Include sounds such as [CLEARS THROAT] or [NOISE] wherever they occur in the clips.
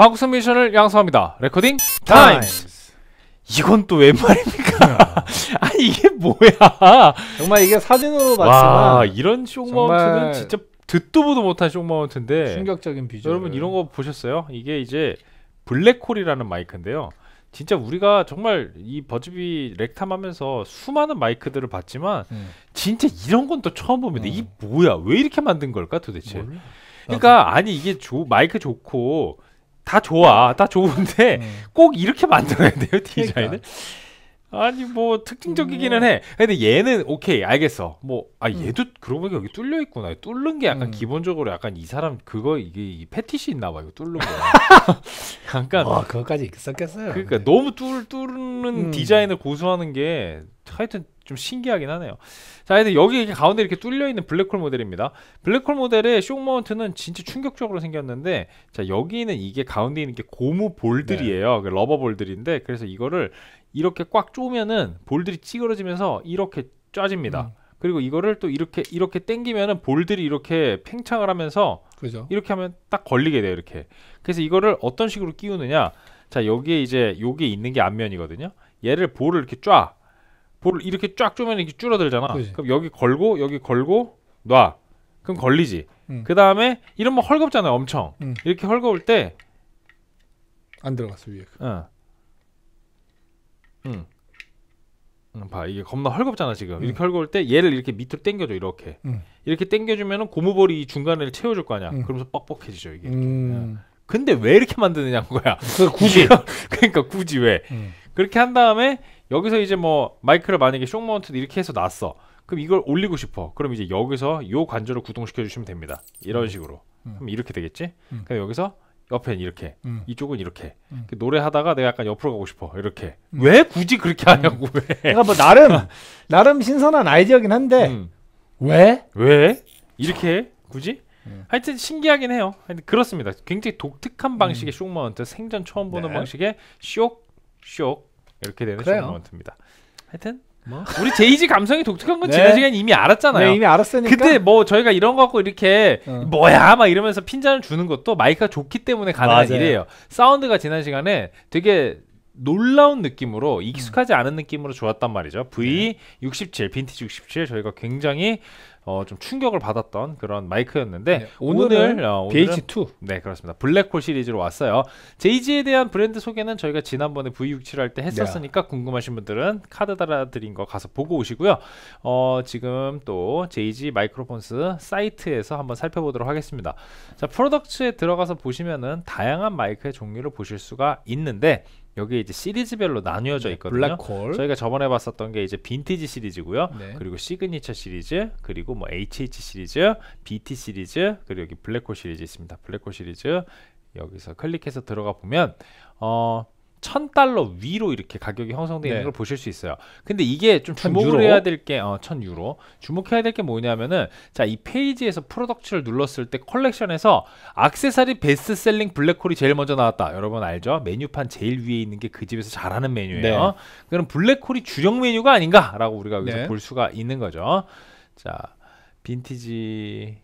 방구석 미션을 양성합니다. 레코딩 타임스. 이건 또 웬 말입니까? [LAUGHS] 아니 이게 뭐야? 정말 이게 사진으로 봤지만 와, 이런 쇼마운트는 진짜 듣도 보도 못한 쇼마운트인데 충격적인 비주얼. 여러분 이런 거 보셨어요? 이게 이제 블랙홀이라는 마이크인데요. 진짜 우리가 정말 이 버즈비 렉탐하면서 수많은 마이크들을 봤지만 음. 진짜 이런 건 또 처음 봅니다. 음. 이 뭐야? 왜 이렇게 만든 걸까 도대체? 몰 그러니까 아니 이게 조, 마이크 좋고 다 좋아. 다 좋은데 음. 꼭 이렇게 만들어야 돼요, 그러니까. 디자인을. 그러니까. 아니 뭐 특징적이기는 음. 해. 근데 얘는 오케이 알겠어. 뭐아 음. 얘도 음. 그러고 보니까 여기 뚫려 있구나. 뚫는 게 약간 음. 기본적으로 약간 이 사람 그거 이게 이 패티시 있나 봐요. 뚫는 거. [LAUGHS] 약간 와 그것까지 있었어요 그러니까 근데. 너무 뚫 뚫는 음. 디자인을 고수하는 게 하여튼 좀 신기하긴 하네요 자 하여튼 여기 가운데 이렇게 뚫려있는 블랙홀 모델입니다 블랙홀 모델의 쇼마먼트는 진짜 충격적으로 생겼는데 자 여기는 이게 가운데 있는 게 고무 볼들이에요 네. 그 러버 볼들인데 그래서 이거를 이렇게 꽉 쪼면은 볼들이 찌그러지면서 이렇게 쪄집니다 음. 그리고 이거를 또 이렇게 이렇게 땡기면은 볼들이 이렇게 팽창을 하면서 그죠. 이렇게 하면 딱 걸리게 돼요 이렇게 그래서 이거를 어떤 식으로 끼우느냐 자 여기에 이제 여기에 있는 게 앞면이거든요 얘를 볼을 이렇게 쫙 볼을 이렇게 쫙 쪼면 이렇게 줄어들잖아. 그치. 그럼 여기 걸고 여기 걸고 놔. 그럼 걸리지. 음. 그 다음에 이런 뭐 헐겁잖아요. 엄청 음. 이렇게 헐거울 때 안 들어갔어 위에. 그. 응. 응. 응. 봐 이게 겁나 헐겁잖아 지금. 음. 이렇게 헐거울 때 얘를 이렇게 밑으로 당겨줘 이렇게. 음. 이렇게 당겨주면은 고무볼이 중간에 채워줄 거 아니야. 음. 그러면서 뻑뻑해지죠 이게. 음. 근데 왜 이렇게 만드느냐는 거야. 굳이. [LAUGHS] 그러니까 굳이 왜? 그렇게 한 다음에 여기서 이제 뭐 마이크를 만약에 쇼 마운트 이렇게 해서 놨어. 그럼 이걸 올리고 싶어. 그럼 이제 여기서 요 관절을 구동시켜 주시면 됩니다. 이런 음. 식으로. 음. 그럼 이렇게 되겠지? 음. 그럼 여기서 옆엔 이렇게, 음. 이쪽은 이렇게. 음. 노래하다가 내가 약간 옆으로 가고 싶어. 이렇게. 음. 왜 굳이 그렇게 하냐고. 왜? 그러니까 뭐 나름 [LAUGHS] 나름 신선한 아이디어긴 한데 왜? 왜? 이렇게 굳이? 예. 하여튼 신기하긴 해요. 하여튼 그렇습니다. 굉장히 독특한 방식의 쇼 마운트, 생전 처음 보는 네. 방식의 쇼, 쇼 이렇게 되는 쇼먼트입니다 하여튼 뭐? [LAUGHS] 우리 제이지 감성이 독특한 건 네. 지난 시간 이미 알았잖아요. 네, 이미 알았으니까. 근데 뭐 저희가 이런 거 갖고 이렇게 어. 뭐야 막 이러면서 핀잔을 주는 것도 마이크가 좋기 때문에 가능한 맞아요. 일이에요. 사운드가 지난 시간에 되게 놀라운 느낌으로 음. 익숙하지 않은 느낌으로 좋았단 말이죠. V67 빈티지 67 저희가 굉장히 어, 좀 충격을 받았던 그런 마이크였는데 네, 오늘 어, BH2 네 그렇습니다 블랙홀 시리즈로 왔어요. JG에 대한 브랜드 소개는 저희가 지난번에 V67 할 때 했었으니까 네. 궁금하신 분들은 카드 달아드린 거 가서 보고 오시고요. 어, 지금 또 JG 마이크로폰스 사이트에서 한번 살펴보도록 하겠습니다. 자프로덕트에 들어가서 보시면은 다양한 마이크의 종류를 보실 수가 있는데 여기 이제 시리즈별로 나뉘어져 네, 있거든요. 블랙홀. 저희가 저번에 봤었던 게 이제 빈티지 시리즈고요. 네. 그리고 시그니처 시리즈, 그리고 뭐 HH 시리즈, BT 시리즈, 그리고 여기 블랙홀 시리즈 있습니다. 블랙홀 시리즈 여기서 클릭해서 들어가 보면 어1 0 0 0달러 위로 이렇게 가격이 형성되어 있는 네. 걸 보실 수 있어요. 근데 이게 좀 주목을 해야 될 게, 어, 1000유로. 주목해야 될 게 뭐냐면은, 자, 이 페이지에서 프로덕트를 눌렀을 때 컬렉션에서 악세사리 베스트셀링 블랙홀이 제일 먼저 나왔다. 여러분 알죠? 메뉴판 제일 위에 있는 게 그 집에서 잘하는 메뉴예요. 네. 그럼 블랙홀이 주력 메뉴가 아닌가라고 우리가 여기서 네. 볼 수가 있는 거죠. 자, 빈티지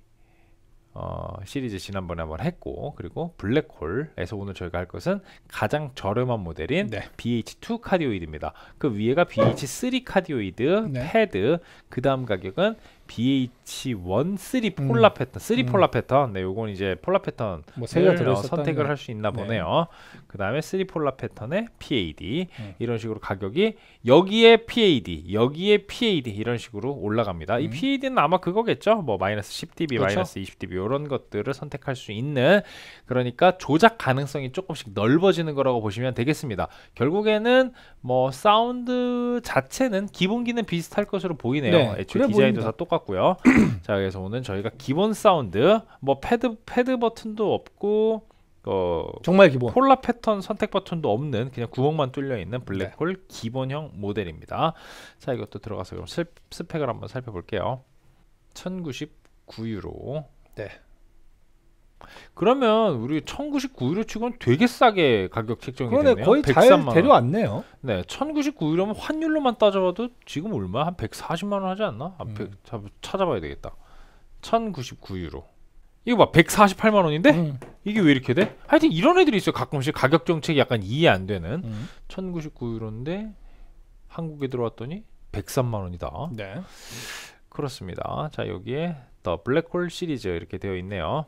어, 시리즈 지난번에 한번 했고 그리고 블랙홀에서 오늘 저희가 할 것은 가장 저렴한 모델인 네. BH2 카디오이드입니다. 그 위에가 BH3 카디오이드, 네. 패드, 그 다음 가격은 BH1 3 폴라 패턴, 3 폴라 패턴. 네, 요건 이제 폴라 패턴 뭐 네, 어, 선택을 할 수 있나 네. 보네요. 그다음에 3 폴라 패턴의 PAD 음. 이런 식으로 가격이 여기에 PAD, 여기에 PAD 이런 식으로 올라갑니다. 이 음. PAD는 아마 그거겠죠. 뭐 마이너스 10dB, 마이너스 20dB 이런 것들을 선택할 수 있는 그러니까 조작 가능성이 조금씩 넓어지는 거라고 보시면 되겠습니다. 결국에는 뭐 사운드 자체는 기본기는 비슷할 것으로 보이네요. 네, 애초 그래 디자인도 다 똑같 똑같고요. [CLEARS THROAT] 자 그래서 오늘 저희가 기본 사운드 뭐 패드 패드 버튼도 없고 어, 정말 기본 폴라 패턴 선택 버튼도 없는 그냥 구멍만 뚫려 있는 네. 블랙홀 네. 기본형 모델입니다. 자 이것도 들어가서 그럼 스, 펙을 한번 살펴볼게요. 1099유로 네. 그러면 우리 1,099유로 치고는 되게 싸게 가격 책정이 그러네, 되네요. 거의 잘 데려왔네요. 네, 1,099유로면 환율로만 따져봐도 지금 얼마? 한 140만 원 하지 않나? 아, 100, 음. 찾아봐야 되겠다. 1,099유로. 이거 봐, 148만 원인데? 음. 이게 왜 이렇게 돼? 하여튼 이런 애들이 있어요. 가끔씩 가격 정책이 약간 이해 안 되는. 음. 1,099유로인데 한국에 들어왔더니 103만 원이다. 네. 그렇습니다. 자, 여기에 더 블랙홀 시리즈 이렇게 되어 있네요.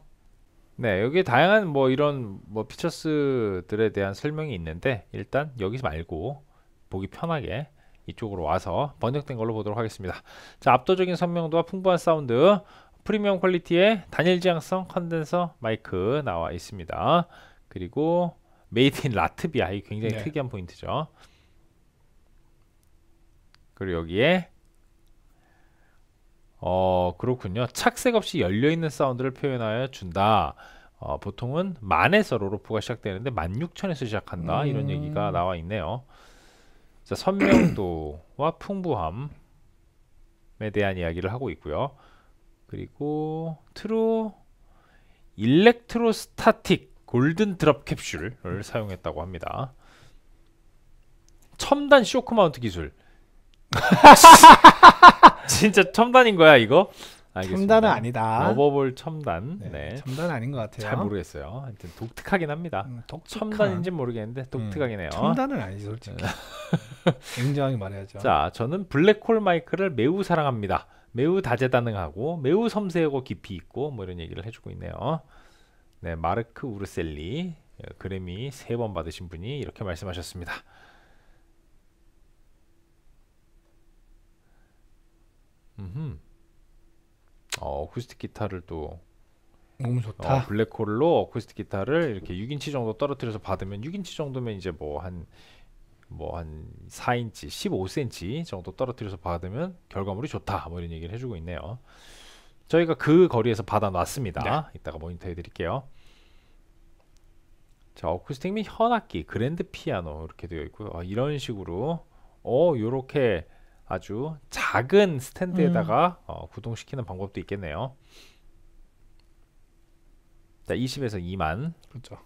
네, 여기 다양한 뭐 이런 뭐 피처스들에 대한 설명이 있는데 일단 여기서 말고 보기 편하게 이쪽으로 와서 번역된 걸로 보도록 하겠습니다. 자, 압도적인 선명도와 풍부한 사운드, 프리미엄 퀄리티의 단일 지향성 컨덴서 마이크 나와 있습니다. 그리고 메이드 인 라트비아 이 굉장히 네. 특이한 포인트죠. 그리고 여기에 어, 그렇군요. 착색 없이 열려있는 사운드를 표현하여 준다. 어, 보통은 만에서 로로프가 시작되는데 만 육천에서 시작한다. 음. 이런 얘기가 나와 있네요. 자, 선명도와 풍부함에 대한 이야기를 하고 있고요. 그리고 트루 일렉트로스타틱 골든 드롭 캡슐을 사용했다고 합니다. 첨단 쇼크 마운트 기술. [LAUGHS] 진짜 첨단인 거야 이거? 알겠습니다. 첨단은 아니다. 러버볼 첨단. 네, 네. 첨단 아닌 것 같아요. 잘 모르겠어요. 하여튼 독특하긴 합니다. 음, 독특한... 첨단인지 모르겠는데 음, 독특하긴 해요. 첨단은 아니지 솔직히. 굉장히 네. [LAUGHS] 말해야죠. 자, 저는 블랙홀 마이크를 매우 사랑합니다. 매우 다재다능하고 매우 섬세하고 깊이 있고 뭐 이런 얘기를 해주고 있네요. 네, 마르크 우르셀리 어, 그래미 세번 받으신 분이 이렇게 말씀하셨습니다. 음. 어, 어쿠스틱 기타를 또 너무 좋다. 어, 블랙홀로 어쿠스틱 기타를 이렇게 6인치 정도 떨어뜨려서 받으면 6인치 정도면 이제 뭐 한 뭐한 뭐 4인치, 뭐 15cm 정도 떨어뜨려서 받으면 결과물이 좋다. 뭐 이런 얘기를 해주고 있네요. 저희가 그 거리에서 받아놨습니다. 네. 이따가 모니터 해드릴게요. 자, 어쿠스틱 및 현악기, 그랜드 피아노 이렇게 되어 있고요. 아, 이런 식으로 어, 요렇게 아주 작은 스탠드에다가 음. 어, 구동시키는 방법도 있겠네요. 자, 20에서 2만. 그렇죠.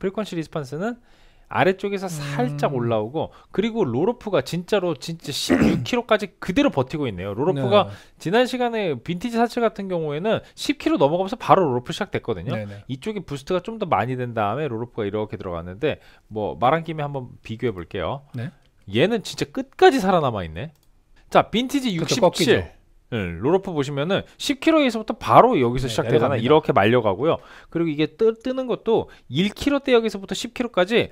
프리퀀시 리스판스는 아래쪽에서 살짝 음. 올라오고 그리고 로로프가 진짜로 진짜 16kg까지 [CLEARS THROAT] 그대로 버티고 있네요. 로로프가 네. 지난 시간에 빈티지 사츠 같은 경우에는 10kg 넘어가면서 바로 로로프 시작됐거든요. 네네. 네. 이쪽에 부스트가 좀 더 많이 된 다음에 로로프가 이렇게 들어갔는데 뭐 말한 김에 한번 비교해 볼게요. 네. 얘는 진짜 끝까지 살아남아 있네. 자, 빈티지 67. 응, 롤오프 보시면은 10kg에서부터 바로 여기서 네, 시작되잖아. 내려갑니다. 이렇게 말려가고요. 그리고 이게 뜨, 뜨는 것도 1kg 대여기서부터 10kg까지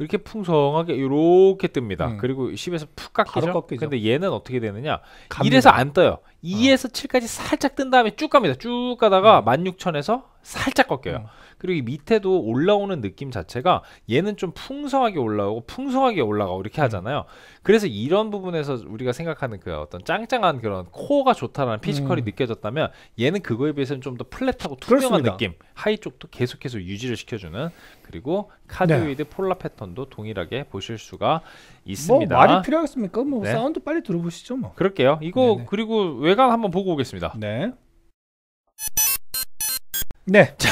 이렇게 풍성하게 이렇게 뜹니다. 음. 그리고 10에서 푹 깎이죠. 깎이죠. 근데 얘는 어떻게 되느냐? 갑니다. 1에서 안 떠요. 2에서 어. 7까지 살짝 뜬 다음에 쭉 갑니다. 쭉 가다가 음. 16,000에서 살짝 꺾여요. 음. 그리고 이 밑에도 올라오는 느낌 자체가 얘는 좀 풍성하게 올라오고 풍성하게 올라가고 이렇게 음. 하잖아요. 그래서 이런 부분에서 우리가 생각하는 그 어떤 짱짱한 그런 코어가 좋다라는 피지컬이 음. 느껴졌다면 얘는 그거에 비해서는 좀 더 플랫하고 투명한 그렇습니다. 느낌 하이 쪽도 계속해서 유지를 시켜주는 그리고 카디오이드 네. 폴라 패턴도 동일하게 보실 수가 뭐 있습니다. 뭐 말이 필요하겠습니까? 뭐 네. 사운드 빨리 들어보시죠. 뭐. 그럴게요. 이거 네네. 네. 그리고 외관 한번 보고 오겠습니다. 네. 네. 자,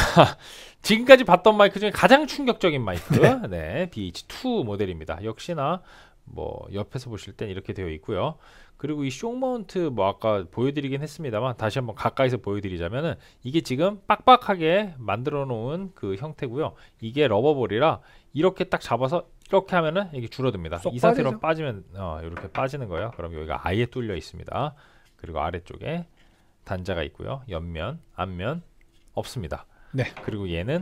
지금까지 봤던 마이크 중에 가장 충격적인 마이크 네, 네 BH2 모델입니다. 역시나 뭐 옆에서 보실 땐 이렇게 되어 있고요. 그리고 이 쇼마운트 뭐 아까 보여드리긴 했습니다만 다시 한번 가까이서 보여드리자면은 이게 지금 빡빡하게 만들어 놓은 그 형태고요. 이게 러버볼이라 이렇게 딱 잡아서 이렇게 하면은 이게 줄어듭니다. 이 상태로 빠지죠? 빠지면 어, 이렇게 빠지는 거예요. 그럼 여기가 아예 뚫려 있습니다. 그리고 아래쪽에 단자가 있고요. 옆면, 앞면 없습니다. 네. 그리고 얘는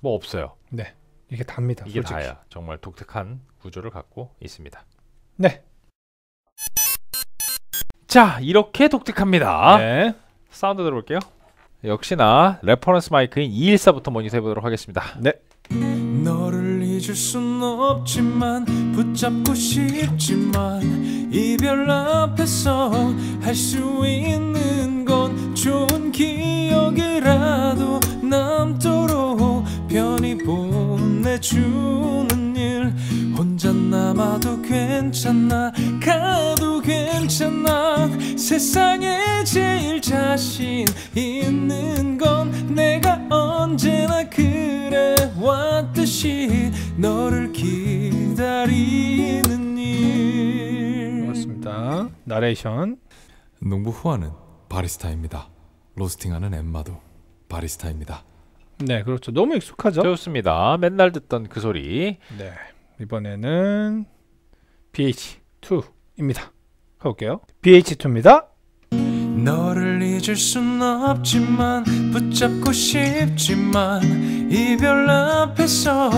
뭐 없어요. 네. 이게 답니다. 이게 솔직히. 다야. 정말 독특한 구조를 갖고 있습니다. 네. 자, 이렇게 독특합니다. 네. 사운드 들어볼게요. 역시나 레퍼런스 마이크인 214부터 모니 해보도록 하겠습니다. 네. 너를 잊을 순 없지만 붙잡고 싶지만 이별 앞에서 할수 있는 좋은 기억이라도 남도록 편히 보내주는 일 혼자 남아도 괜찮아 가도 괜찮아 세상에 제일 자신 있는 건 내가 언제나 그래 왔듯이 너를 기다리는 일 고맙습니다 나레이션 농부 후아는 바리스타입니다. 로스팅하는 엠마도 바리스타입니다. 네, 그렇죠. 너무 익숙하죠? 좋습니다. 맨날 듣던 그 소리. 네. 이번에는 BH2입니다. 가볼게요. BH2입니다. 너를 잊을 순 없지만 붙잡고 싶지만 이별 앞에서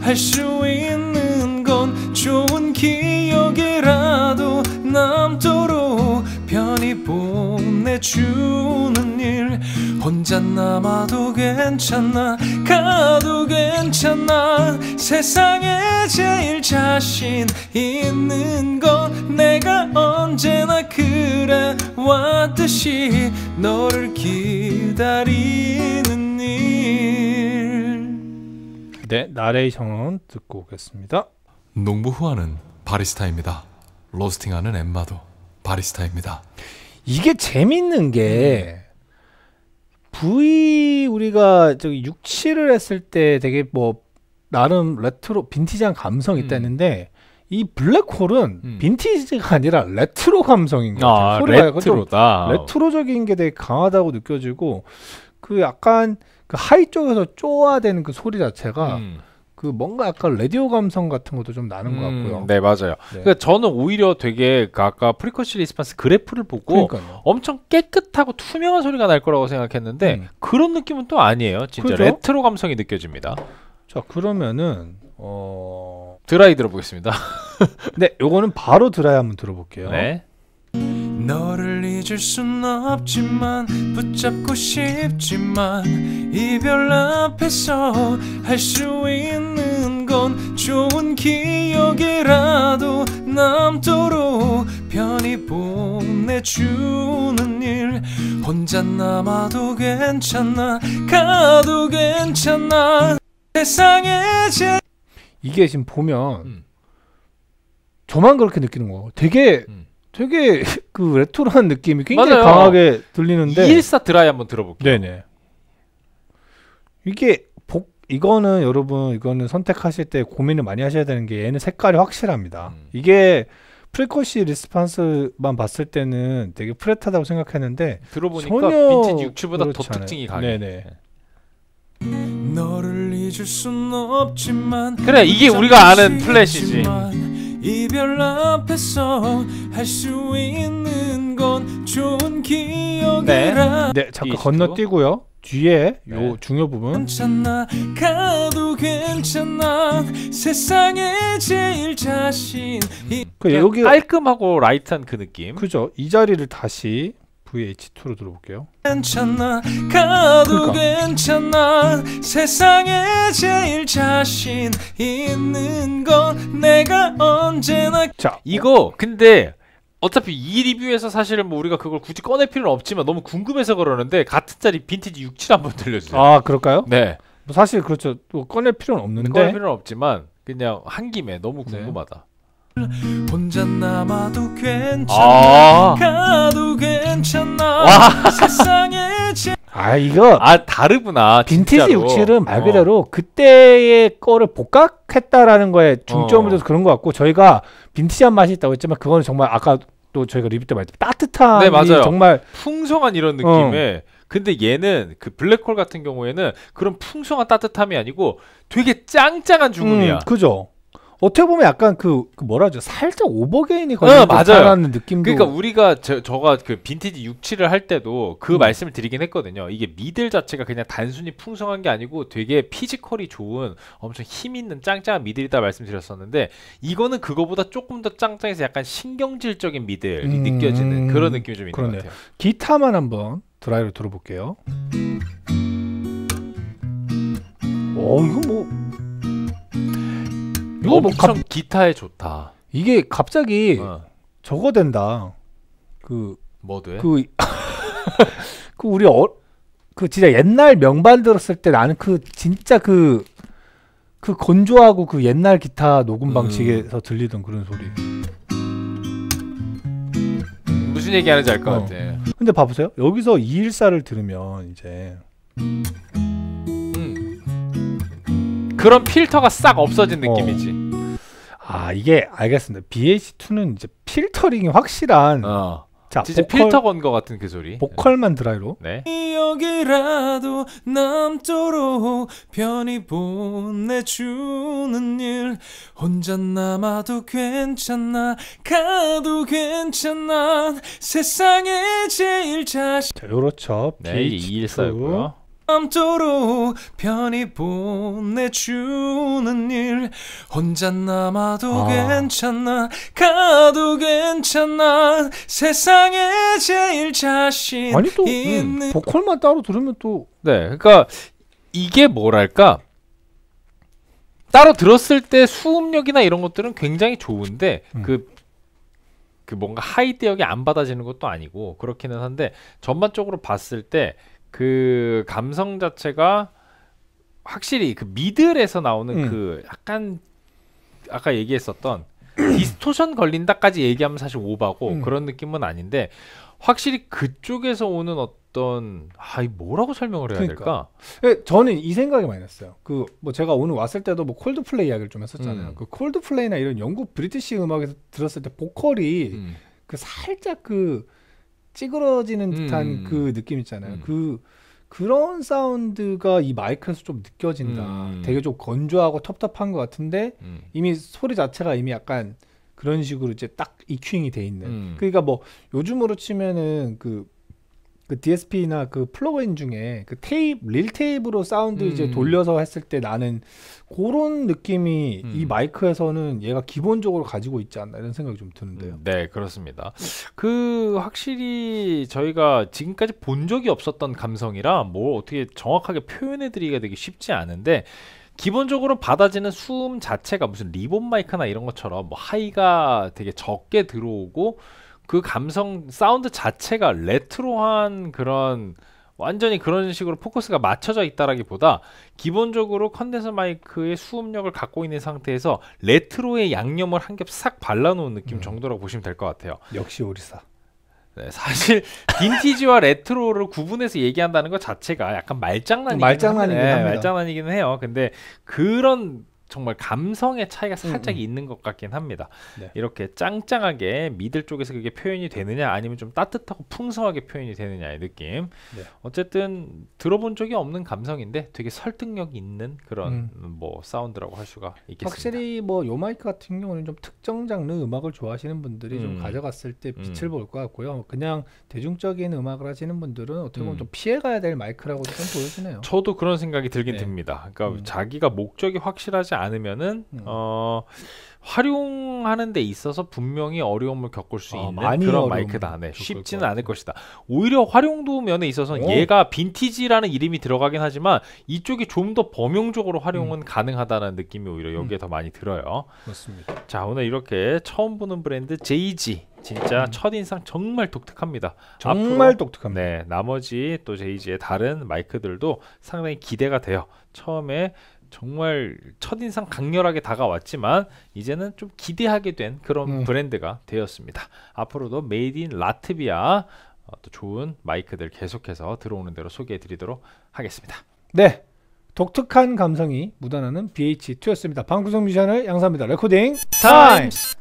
할 수 있는 건 좋은 기억이라도 혼자 남아도 괜찮아 가도 괜찮아 세상에 제일 자신 있는 건 내가 언제나 그래 왔듯이 너를 기다리는 일 네, 나레이션은 듣고 오겠습니다 농부 후아는 바리스타입니다 로스팅하는 엠마도 바리스타입니다 이게 재밌는 게 음. V 우리가 저기 67을 했을 때 되게 뭐 나름 레트로 빈티지한 감성이 있다는데 음. 이 블랙홀은 음. 빈티지가 아니라 레트로 감성인 것 같아요. 아, 레트로다. 레트로적인 게 되게 강하다고 느껴지고 그 약간 그 하이 쪽에서 쪼아대는 그 소리 자체가 음. 그 뭔가 아까 라디오 감성 같은 것도 좀 나는 음, 것 같고요. 네 맞아요. 네. 그러니까 저는 오히려 되게 그 아까 프리커시 리스판스 그래프를 보고 그러니까요. 엄청 깨끗하고 투명한 소리가 날 거라고 생각했는데 음. 그런 느낌은 또 아니에요. 진짜 그죠 레트로 감성이 느껴집니다. 자 그러면은 어... 드라이 들어보겠습니다. [LAUGHS] 네, 요거는 바로 드라이 한번 들어볼게요. 네. 너를 잊을 순 없지만 붙잡고 싶지만 이별 앞에서 할 수 있는 건 좋은 기억이라도 남도록 편히 보내주는 일 혼자 남아도 괜찮아 가도 괜찮아 세상에 제 이게 지금 보면 음. 저만 그렇게 느끼는 거 되게 음. 되게 [LAUGHS] 그 레트로한 느낌이 굉장히 맞아요. 강하게 들리는데 214 드라이 한번 들어볼게요. 네네. 이게 복 이거는 여러분 이거는 선택하실 때 고민을 많이 하셔야 되는 게 얘는 색깔이 확실합니다. 음. 이게 프리코시 리스판스만 봤을 때는 되게 프레타다고 생각했는데 들어보니까 빈티지 육추보다 더 특징이 강해. 네네. 그래 이게 우리가 아는 플래시지. 이별 앞에서 할 수 있는 건 좋은 네. 기억이라 네, 네 잠깐 건너뛰고요 뒤에 네. 요 중요 부분 괜찮아 가도 괜찮아 세상에 제일 자신 그 여기 깔끔하고 라이트한 그 느낌 그죠 이 자리를 다시 VH2로 들어볼게요. 괜찮아 가도 그러니까. 괜찮아 세상에 제일 자신 있는 건 내가 언제나 자 이거 어. 근데 어차피 이 리뷰에서 사실은 뭐 우리가 그걸 굳이 꺼낼 필요는 없지만 너무 궁금해서 그러는데 같은 자리 빈티지 67 한번 들려주세요. 아 그럴까요? 네. 뭐 사실 그렇죠. 뭐 꺼낼 필요는 없는데 꺼낼 필요는 없지만 그냥 한 김에 너무 네. 궁금하다. 네. 혼자 남아도 아. 괜찮아 가도 괜찮아 와. 세상에 제... 아 이거 아 다르구나 빈티지 67은 말 어. 그대로 어. 그때의 거를 복각했다라는 거에 어. 중점을 둬서 그런 것 같고 저희가 빈티지한 맛이 있다고 했지만 그거는 정말 아까 또 저희가 리뷰 때 말했죠 따뜻한 네, 맞아요. 정말 풍성한 이런 느낌의 어. 근데 얘는 그 블랙홀 같은 경우에는 그런 풍성한 따뜻함이 아니고 되게 짱짱한 주음이야 음, 그죠. 어떻게 보면 약간 그, 그 뭐라 하죠 살짝 오버게인이 걸린 어, 맞아는 느낌도 그러니까 우리가 저, 저가 그 빈티지 육칠을 할 때도 그 음. 말씀을 드리긴 했거든요 이게 미들 자체가 그냥 단순히 풍성한 게 아니고 되게 피지컬이 좋은 엄청 힘 있는 짱짱한 미들이다 말씀드렸었는데 이거는 그거보다 조금 더 짱짱해서 약간 신경질적인 미들이 음... 느껴지는 그런 느낌이 좀 있는 그러네요. 것 같아요 기타만 한번 드라이로 들어볼게요 어 이거 뭐 이거 뭐, 뭐 엄청 갑... 기타에 좋다. 이게 갑자기 어. 저거 된다. 그뭐 돼? 그, 그, [LAUGHS] 그 우리 어, 그 진짜 옛날 명반 들었을 때 나는 그 진짜 그그 그 건조하고 그 옛날 기타 녹음 음. 방식에서 음. 들리던 그런 소리. 무슨 얘기 하는지 알것 어. 같아. 근데 봐보세요. 여기서 214를 들으면 이제 그런 필터가 싹 없어진 어. 느낌이지. 아 이게 알겠습니다. BH2는 이제 필터링이 확실한. 어. 자, 진짜 보컬, 필터 건거 같은 그 소리. 보컬만 드라이로. 네. 여기라도 남도록 편히 보내주는 일 혼자 남아도 괜찮아 가도 괜찮아 세상에 제일 자신. 자, 요렇죠. 네, 이게 2 1 4고요 밤토록 편히 보내주는 일 혼자 남아도 아. 괜찮아 가도 괜찮아 세상에 제일 자신 아니 또 네, 있는 음, 보컬만 따로 들으면 또 네 그러니까 이게 뭐랄까 따로 들었을 때 수음력이나 이런 것들은 굉장히 좋은데 음. 그그 그 뭔가 하이 대역이 안 받아지는 것도 아니고 그렇기는 한데 전반적으로 봤을 때그 감성 자체가 확실히 그 미들에서 나오는 음. 그 약간 아까 얘기했었던 디스토션 걸린다까지 얘기하면 사실 오바고 음. 그런 느낌은 아닌데 확실히 그쪽에서 오는 어떤 아이 뭐라고 설명을 해야 그러니까. 될까? 예, 저는 이 생각이 많이 났어요. 그 뭐 제가 오늘 왔을 때도 뭐 콜드플레이 이야기를 좀 했었잖아요. 음. 그 콜드플레이나 이런 영국 브리티시 음악에서 들었을 때 보컬이 음. 그 살짝 그 찌그러지는 듯한 음. 그 느낌 있잖아요. 음. 그 그런 사운드가 이 마이크에서 좀 느껴진다. 음. 되게 좀 건조하고 텁텁한 것 같은데 음. 이미 소리 자체가 이미 약간 그런 식으로 이제 딱 이큐잉이 돼 있는. 음. 그러니까 뭐 요즘으로 치면은 그그 DSP나 그 플러그인 중에 그 테이프 릴 테이프로 사운드 음. 이제 돌려서 했을 때 나는 그런 느낌이 음. 이 마이크에서는 얘가 기본적으로 가지고 있지 않나 이런 생각이 좀 드는데요. 음, 네 그렇습니다. 그 확실히 저희가 지금까지 본 적이 없었던 감성이라 뭐 어떻게 정확하게 표현해드리기가 되게 쉽지 않은데. 기본적으로 받아지는 수음 자체가 무슨 리본 마이크나 이런 것처럼 뭐 하이가 되게 적게 들어오고 그 감성 사운드 자체가 레트로한 그런 완전히 그런 식으로 포커스가 맞춰져 있다라기보다 기본적으로 컨덴서 마이크의 수음력을 갖고 있는 상태에서 레트로의 양념을 한 겹 싹 발라놓은 느낌 음. 정도라고 보시면 될 것 같아요. 역시 오리사. 네, 사실 [LAUGHS] 빈티지와 레트로를 구분해서 얘기한다는 것 자체가 약간 말장난이긴 말장난이긴 네, 말장난이기는 해요. 근데 그런 정말 감성의 차이가 살짝 음, 음, 있는 것 같긴 합니다. 네. 이렇게 짱짱하게 미들 쪽에서 그게 표현이 되느냐 아니면 좀 따뜻하고 풍성하게 표현이 되느냐의 느낌. 네. 어쨌든 들어본 적이 없는 감성인데 되게 설득력 있는 그런 음. 뭐 사운드라고 할 수가 있겠습니다. 확실히 뭐 요 마이크 같은 경우는 좀 특정 장르 음악을 좋아하시는 분들이 좀 음. 가져갔을 때 음. 빛을 볼 것 같고요. 그냥 대중적인 음악을 하시는 분들은 어떻게 보면 좀 피해가야 될 마이크라고 좀 보여지네요. 저도 그런 생각이 들긴 네. 듭니다. 그러니까 자기가 목적이 확실하지 않으면은 음. 어 활용하는 데 있어서 분명히 어려움을 겪을 수 아, 있는 그런 마이크다. 네, 쉽지는 않을 것이다. 오히려 활용도 면에 있어서는 오. 어? 얘가 빈티지라는 이름이 들어가긴 하지만 이쪽이 좀 더 범용적으로 활용은 음. 가능하다는 느낌이 오히려 음. 여기에 음. 더 많이 들어요. 맞습니다. 자, 오늘 이렇게 처음 보는 브랜드 제이지 진짜 음. 첫인상 정말 독특합니다. 정말 앞으로, 독특합니다. 네, 나머지 또 제이지의 다른 마이크들도 상당히 기대가 돼요. 처음에 정말 첫인상 강렬하게 다가왔지만 이제는 좀 기대하게 된 그런 음. 브랜드가 되었습니다. 앞으로도 메이드 인 라트비아 어, 또 좋은 마이크들 계속해서 들어오는 대로 소개해 드리도록 하겠습니다. 네. 독특한 감성이 묻어나는 BH2였습니다. 방구석 미션을 양사합니다. 레코딩 타임스!